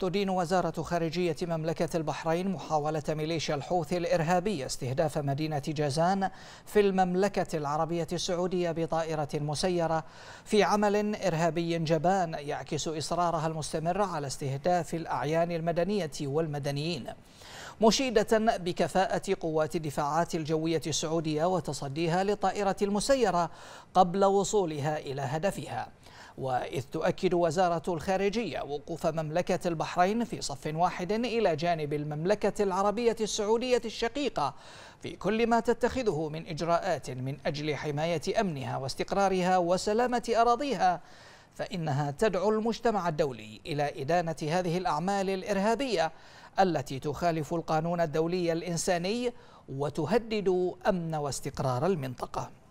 تدين وزارة خارجية مملكة البحرين محاولة ميليشيا الحوثي الإرهابية استهداف مدينة جازان في المملكة العربية السعودية بطائرة مسيرة في عمل إرهابي جبان يعكس إصرارها المستمر على استهداف الأعيان المدنية والمدنيين مشيدة بكفاءة قوات الدفاعات الجوية السعودية وتصديها للطائرة المسيرة قبل وصولها إلى هدفها وإذ تؤكد وزارة الخارجية وقوف مملكة البحرين في صف واحد إلى جانب المملكة العربية السعودية الشقيقة في كل ما تتخذه من إجراءات من أجل حماية أمنها واستقرارها وسلامة أراضيها فإنها تدعو المجتمع الدولي إلى إدانة هذه الأعمال الإرهابية التي تخالف القانون الدولي الإنساني وتهدد أمن واستقرار المنطقة